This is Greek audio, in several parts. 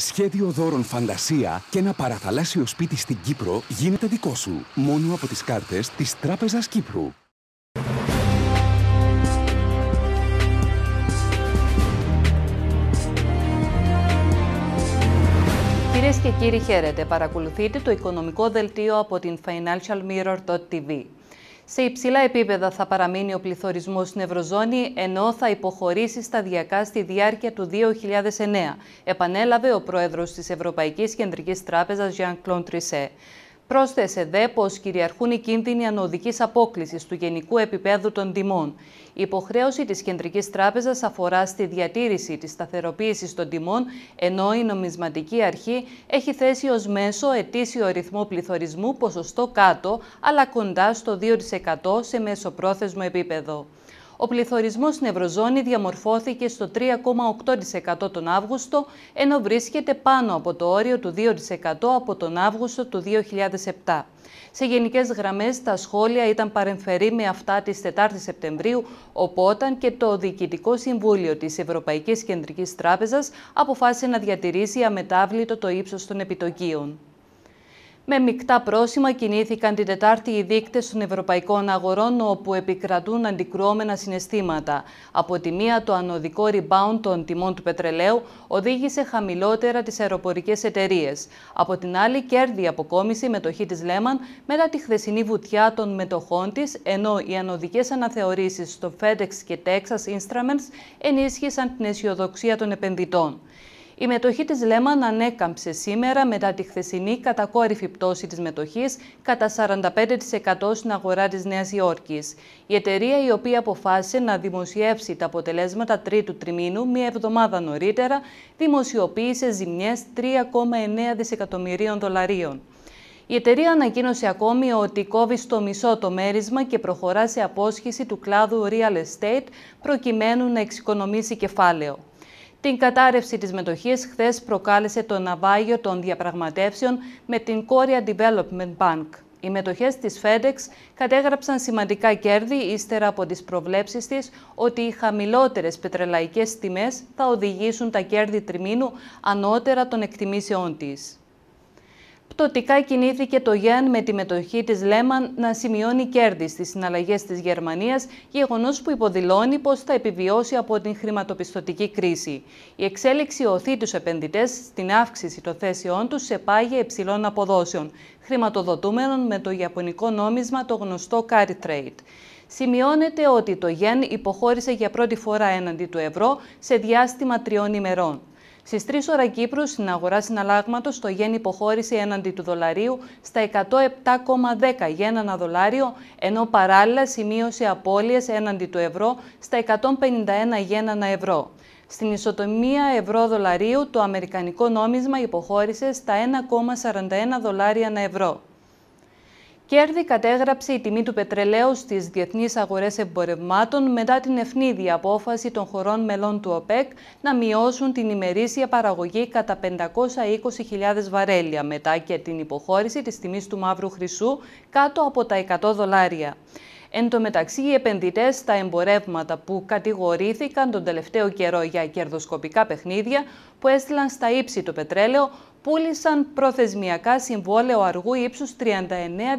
Σχέδιο δώρων Φαντασία και ένα παραθαλάσσιο σπίτι στην Κύπρο γίνεται δικό σου. Μόνο από τις κάρτες της Τράπεζας Κύπρου. Κυρίες και κύριοι, χαίρετε. Παρακολουθείτε το οικονομικό δελτίο από την Financial Mirror.tv. Σε υψηλά επίπεδα θα παραμείνει ο πληθωρισμός στην Ευρωζώνη, ενώ θα υποχωρήσει σταδιακά στη διάρκεια του 2009, επανέλαβε ο πρόεδρος της Ευρωπαϊκής Κεντρικής Τράπεζας Jean-Claude Trisset. Πρόσθεσε δε πως κυριαρχούν οι κίνδυνοι ανωδικής απόκλησης του γενικού επίπεδου των τιμών. Η υποχρέωση της Κεντρικής Τράπεζας αφορά στη διατήρηση της σταθεροποίησης των τιμών, ενώ η νομισματική αρχή έχει θέσει ως μέσο ετήσιο ρυθμό πληθωρισμού ποσοστό κάτω, αλλά κοντά στο 2% σε πρόθεσμο επίπεδο. Ο πληθωρισμός στην Ευρωζώνη διαμορφώθηκε στο 3,8% τον Αύγουστο, ενώ βρίσκεται πάνω από το όριο του 2% από τον Αύγουστο του 2007. Σε γενικές γραμμές, τα σχόλια ήταν παρεμφερή με αυτά της 4 Σεπτεμβρίου, οπότε και το Διοικητικό Συμβούλιο της Ευρωπαϊκής Κεντρικής Τράπεζας αποφάσισε να διατηρήσει αμετάβλητο το ύψος των επιτοκίων. Με μεικτά πρόσημα κινήθηκαν την Τετάρτη οι δείκτες των ευρωπαϊκών αγορών όπου επικρατούν αντικρουόμενα συναισθήματα. Από τη μία το ανωδικό rebound των τιμών του πετρελαίου οδήγησε χαμηλότερα τις αεροπορικές εταιρείες. Από την άλλη κέρδη αποκόμιση μετοχή της Λέμαν μετά τη χθεσινή βουτιά των μετοχών της, ενώ οι ανωδικές αναθεωρήσεις στο FedEx και Texas Instruments ενίσχυσαν την αισιοδοξία των επενδυτών. Η μετοχή της Λέμαν ανέκαμψε σήμερα μετά τη χθεσινή κατακόρυφη πτώση της μετοχής κατά 45% στην αγορά της Νέας Υόρκης. Η εταιρεία η οποία αποφάσισε να δημοσιεύσει τα αποτελέσματα τρίτου τριμήνου μία εβδομάδα νωρίτερα δημοσιοποίησε ζημιές 3,9 δισεκατομμυρίων δολαρίων. Η εταιρεία ανακοίνωσε ακόμη ότι κόβει στο μισό το μέρισμα και προχωρά σε απόσχηση του κλάδου real estate προκειμένου να εξοικονομήσει κεφάλαιο. Την κατάρρευση της μετοχής χθες προκάλεσε το ναυάγιο των διαπραγματεύσεων με την Korea Development Bank. Οι μετοχές της FedEx κατέγραψαν σημαντικά κέρδη ύστερα από τις προβλέψεις της ότι οι χαμηλότερες πετρελαϊκές τιμές θα οδηγήσουν τα κέρδη τριμήνου ανώτερα των εκτιμήσεών της. Πτωτικά κινήθηκε το ΓΕΝ με τη μετοχή της Λέμαν να σημειώνει κέρδη στις συναλλαγές της Γερμανίας, γεγονός που υποδηλώνει πως θα επιβιώσει από την χρηματοπιστωτική κρίση. Η εξέλιξη οθεί τους επενδυτές στην αύξηση των θέσεών τους σε πάγια υψηλών αποδόσεων, χρηματοδοτούμενων με το ιαπωνικό νόμισμα το γνωστό carry trade. Σημειώνεται ότι το γεν υποχώρησε για πρώτη φορά έναντι του ευρώ σε διάστημα τριών ημερών. Στις 3 ώρα Κύπρους, στην αγορά συναλλάγματος, το γέν υποχώρησε έναντι του δολαρίου στα 107,10 γεν ένα δολάριο, ενώ παράλληλα σημείωσε απώλειες έναντι του ευρώ στα 151 γεν ένα ευρώ. Στην ισοτομία ευρώ-δολαρίου, το αμερικανικό νόμισμα υποχώρησε στα 1,41 δολάρια ένα ευρώ. Κέρδη κατέγραψε η τιμή του πετρελαίου στις διεθνείς αγορές εμπορευμάτων μετά την ευνίδια απόφαση των χωρών μελών του ΟΠΕΚ να μειώσουν την ημερήσια παραγωγή κατά 520.000 βαρέλια μετά και την υποχώρηση της τιμής του μαύρου χρυσού κάτω από τα 100 δολάρια. Εν τω μεταξύ, οι επενδυτές στα εμπορεύματα που κατηγορήθηκαν τον τελευταίο καιρό για κερδοσκοπικά παιχνίδια που έστειλαν στα ύψη το πετρέλαιο πούλησαν προθεσμιακά συμβόλαιο αργού ύψους 39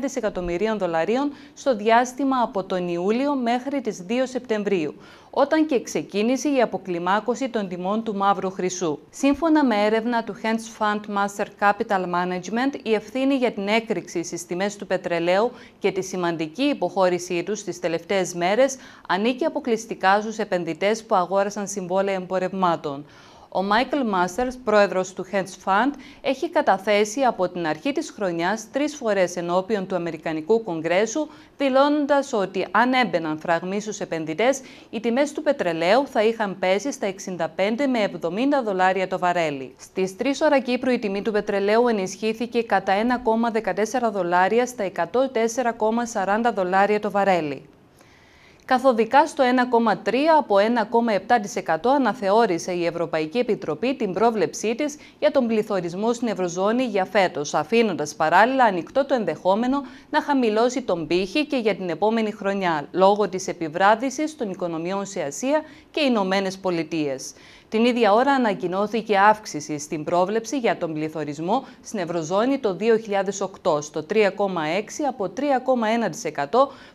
δισεκατομμυρίων δολαρίων στο διάστημα από τον Ιούλιο μέχρι τις 2 Σεπτεμβρίου, όταν και ξεκίνησε η αποκλιμάκωση των τιμών του μαύρου χρυσού. Σύμφωνα με έρευνα του Hens Fund Master Capital Management, η ευθύνη για την έκρηξη στις τιμές του πετρελαίου και τη σημαντική υποχώρησή τους στις τελευταίες μέρες ανήκει αποκλειστικά στους επενδυτές που αγόρασαν συμβόλαια εμπορευμάτων. Ο Μάικλ Μάστερς, πρόεδρος του Hedge Fund, έχει καταθέσει από την αρχή της χρονιάς τρεις φορές ενώπιον του Αμερικανικού Κογκρέσου, δηλώνοντας ότι αν έμπαιναν φραγμοί στους επενδυτές, οι τιμές του πετρελαίου θα είχαν πέσει στα 65 με 70 δολάρια το βαρέλι. Στις 3 ώρα Κύπρου η τιμή του πετρελαίου ενισχύθηκε κατά 1,14 δολάρια στα 104,40 δολάρια το βαρέλι καθοδικά στο 1,3 από 1,7% αναθεώρησε η Ευρωπαϊκή Επιτροπή την πρόβλεψή της για τον πληθωρισμό στην Ευρωζώνη για φέτος, αφήνοντας παράλληλα ανοιχτό το ενδεχόμενο να χαμηλώσει τον πύχη και για την επόμενη χρονιά, λόγω της επιβράδυσης των οικονομιών σε Ασία και οι Ηνωμένες Πολιτείες. Την ίδια ώρα ανακοινώθηκε αύξηση στην πρόβλεψη για τον πληθωρισμό στην Ευρωζώνη το 2008 στο 3,6 από 3,1%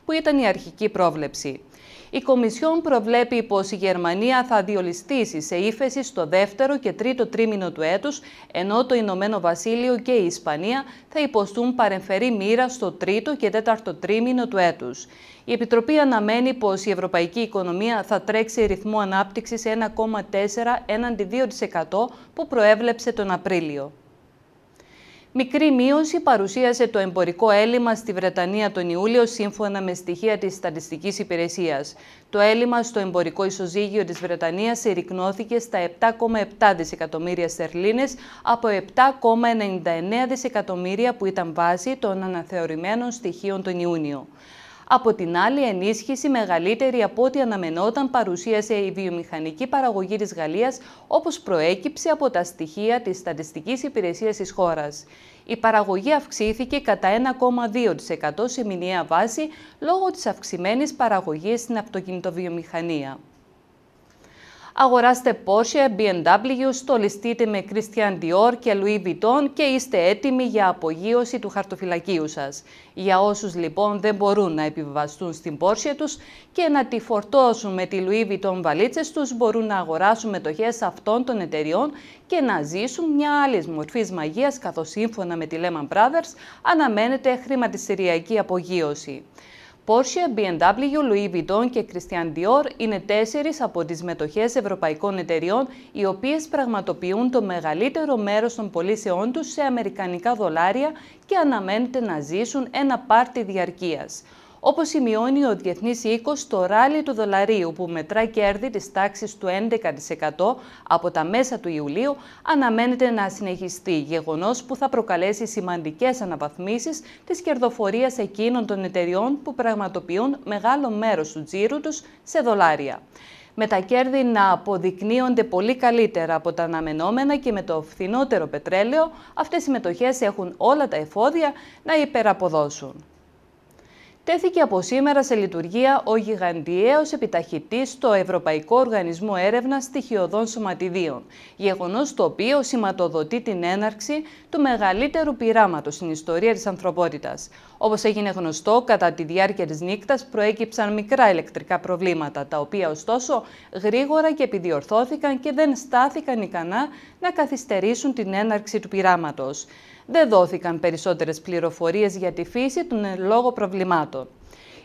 που ήταν η αρχική πρόβλεψη. Η Κομισιόν προβλέπει πως η Γερμανία θα διολυστήσει σε ύφεση στο δεύτερο και τρίτο τρίμηνο του έτους, ενώ το Ηνωμένο Βασίλειο και η Ισπανία θα υποστούν παρεμφερή μοίρα στο τρίτο και τέταρτο τρίμηνο του έτους. Η Επιτροπή αναμένει πως η ευρωπαϊκή οικονομία θα τρέξει ρυθμό ανάπτυξης 1,4 έναντι 2% που προέβλεψε τον Απρίλιο. Μικρή μείωση παρουσίασε το εμπορικό έλλειμμα στη Βρετανία τον Ιούλιο σύμφωνα με στοιχεία της Στατιστικής Υπηρεσίας. Το έλλειμμα στο εμπορικό ισοζύγιο της Βρετανίας ερυκνώθηκε στα 7,7 δισεκατομμύρια στερλίνες από 7,99 δισεκατομμύρια που ήταν βάση των αναθεωρημένων στοιχείων τον Ιούνιο. Από την άλλη, ενίσχυση μεγαλύτερη από ό,τι αναμενόταν παρουσίασε η βιομηχανική παραγωγή της Γαλλίας, όπως προέκυψε από τα στοιχεία της Στατιστικής Υπηρεσίας της χώρας. Η παραγωγή αυξήθηκε κατά 1,2% σε μηνιαία βάση λόγω της αυξημένης παραγωγής στην αυτοκινητοβιομηχανία. Αγοράστε Porsche, BMW, στολιστείτε με Christian Dior και Louis Vuitton και είστε έτοιμοι για απογείωση του χαρτοφυλακίου σας. Για όσους λοιπόν δεν μπορούν να επιβιβαστούν στην Porsche τους και να τη φορτώσουν με τη Louis Vuitton βαλίτσες τους, μπορούν να αγοράσουν μετοχές αυτών των εταιριών και να ζήσουν μια άλλη μορφής μαγείας, καθώς σύμφωνα με τη Lehman Brothers αναμένεται χρηματιστηριακή απογείωση. Porsche, BMW, Louis Vuitton και Christian Dior είναι τέσσερις από τις μετοχές ευρωπαϊκών εταιριών οι οποίες πραγματοποιούν το μεγαλύτερο μέρος των πωλήσεών τους σε αμερικανικά δολάρια και αναμένεται να ζήσουν ένα πάρτι διαρκείας. Όπως σημειώνει ο διεθνής Οίκος, το ράλι του δολαρίου που μετρά κέρδη της τάξης του 11% από τα μέσα του Ιουλίου αναμένεται να συνεχιστεί, γεγονός που θα προκαλέσει σημαντικές αναβαθμίσεις της κερδοφορίας εκείνων των εταιριών που πραγματοποιούν μεγάλο μέρος του τζίρου τους σε δολάρια με τα κέρδη να αποδεικνύονται πολύ καλύτερα από τα αναμενόμενα και με το φθηνότερο πετρέλαιο, αυτές οι μετοχές έχουν όλα τα εφόδια να υπεραποδώσουν τέθηκε από σήμερα σε λειτουργία ο γιγαντιαίος επιταχυτής στο Ευρωπαϊκό Οργανισμό Έρευνας Στοιχειωδών Σωματιδίων, γεγονός το οποίο σηματοδοτεί την έναρξη του μεγαλύτερου πειράματος στην ιστορία της ανθρωπότητας. Όπως έγινε γνωστό, κατά τη διάρκεια της νύκτας προέκυψαν μικρά ηλεκτρικά προβλήματα, τα οποία ωστόσο γρήγορα και επιδιορθώθηκαν και δεν στάθηκαν ικανά να καθυστερήσουν την έναρξη του πειράματος δεν δόθηκαν περισσότερες πληροφορίες για τη φύση των λόγω προβλημάτων.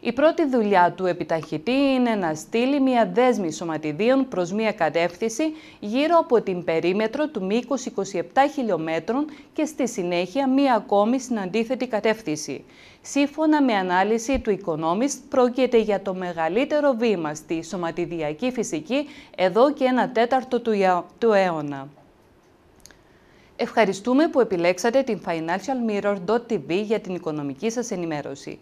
Η πρώτη δουλειά του επιταχυτή είναι να στείλει μια δέσμη σωματιδίων προς μια κατεύθυνση γύρω από την περίμετρο του μήκους 27 χιλιόμετρων και στη συνέχεια μια ακόμη στην αντίθετη κατεύθυνση. Σύμφωνα με ανάλυση του Economist, πρόκειται για το μεγαλύτερο βήμα στη σωματιδιακή φυσική εδώ και ένα τέταρτο του αιώνα. Ευχαριστούμε που επιλέξατε την financialmirror.tv για την οικονομική σας ενημέρωση.